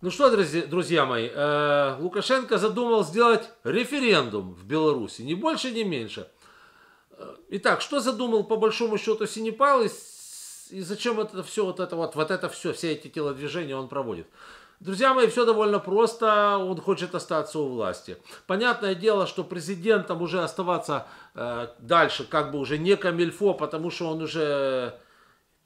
Ну что, друзья мои, э, Лукашенко задумал сделать референдум в Беларуси, ни больше, ни меньше. Э, итак, что задумал по большому счету Синепал и, и зачем это все, вот это вот, вот это все, все эти телодвижения он проводит? Друзья мои, все довольно просто, он хочет остаться у власти. Понятное дело, что президентом уже оставаться э, дальше как бы уже не Камильфо, потому что он уже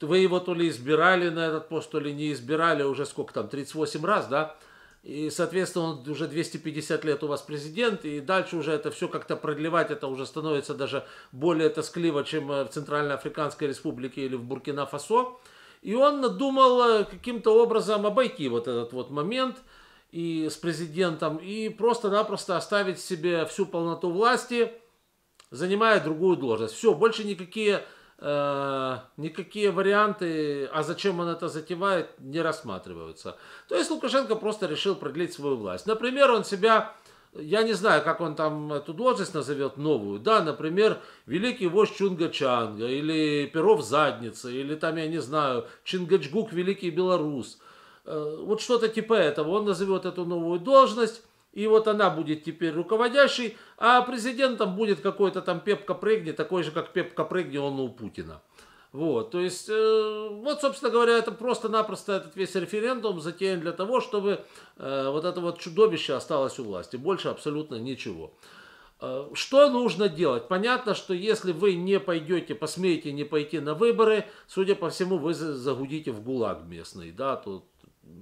вы его то ли избирали на этот пост, то ли не избирали уже сколько там, 38 раз, да, и, соответственно, он уже 250 лет у вас президент, и дальше уже это все как-то продлевать, это уже становится даже более тоскливо, чем э, в Центральноафриканской республике или в Буркина-Фасо. И он надумал э, каким-то образом обойти вот этот вот момент и с президентом, и просто-напросто оставить себе всю полноту власти, занимая другую должность. Все, больше никакие Э, никакие варианты, а зачем он это затевает, не рассматриваются. То есть Лукашенко просто решил продлить свою власть. Например, он себя, я не знаю, как он там эту должность назовет, новую, да, например, великий вождь Чунга Чанга, или Перов Задница, или там, я не знаю, Чингачгук Великий Белорус. Э, вот что-то типа этого. Он назовет эту новую должность, и вот она будет теперь руководящей, а президентом будет какой-то там Пепка Прыгни, такой же, как Пепка Прыгни, он у Путина. Вот, то есть, э, вот, собственно говоря, это просто-напросто этот весь референдум затеян для того, чтобы э, вот это вот чудовище осталось у власти. Больше абсолютно ничего. Э, что нужно делать? Понятно, что если вы не пойдете, посмеете не пойти на выборы, судя по всему, вы загудите в ГУЛАГ местный, да, тут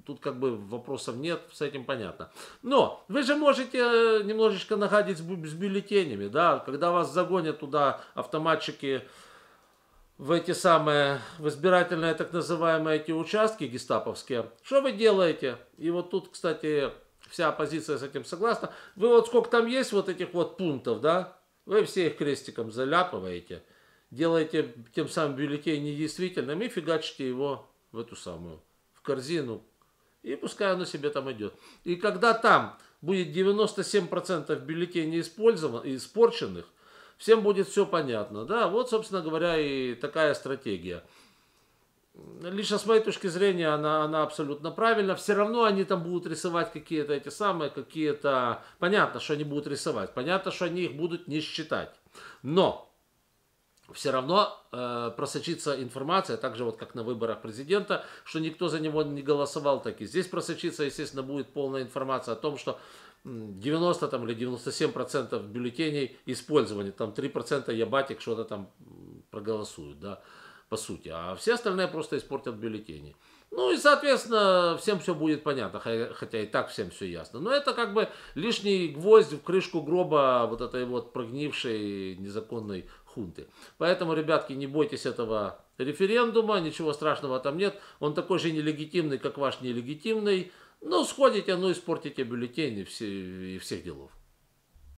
Тут как бы вопросов нет, с этим понятно. Но вы же можете э, немножечко нагадить с, бюллетенями, да, когда вас загонят туда автоматчики в эти самые, в избирательные так называемые эти участки гестаповские, что вы делаете? И вот тут, кстати, вся оппозиция с этим согласна. Вы вот сколько там есть вот этих вот пунктов, да, вы все их крестиком заляпываете, делаете тем самым бюллетень недействительным и фигачите его в эту самую, в корзину и пускай оно себе там идет. И когда там будет 97% бюллетеней использован, испорченных, всем будет все понятно. Да, вот, собственно говоря, и такая стратегия. Лично с моей точки зрения она, она абсолютно правильна. Все равно они там будут рисовать какие-то эти самые, какие-то... Понятно, что они будут рисовать. Понятно, что они их будут не считать. Но все равно э, просочится информация, так же вот как на выборах президента, что никто за него не голосовал таки. Здесь просочится, естественно, будет полная информация о том, что 90 там, или 97% бюллетеней использованы, там 3% ябатик что-то там проголосуют, да по сути. А все остальные просто испортят бюллетени. Ну и, соответственно, всем все будет понятно, хотя и так всем все ясно. Но это как бы лишний гвоздь в крышку гроба вот этой вот прогнившей незаконной хунты. Поэтому, ребятки, не бойтесь этого референдума, ничего страшного там нет. Он такой же нелегитимный, как ваш нелегитимный. Ну, сходите, ну, испортите бюллетени и, и всех делов.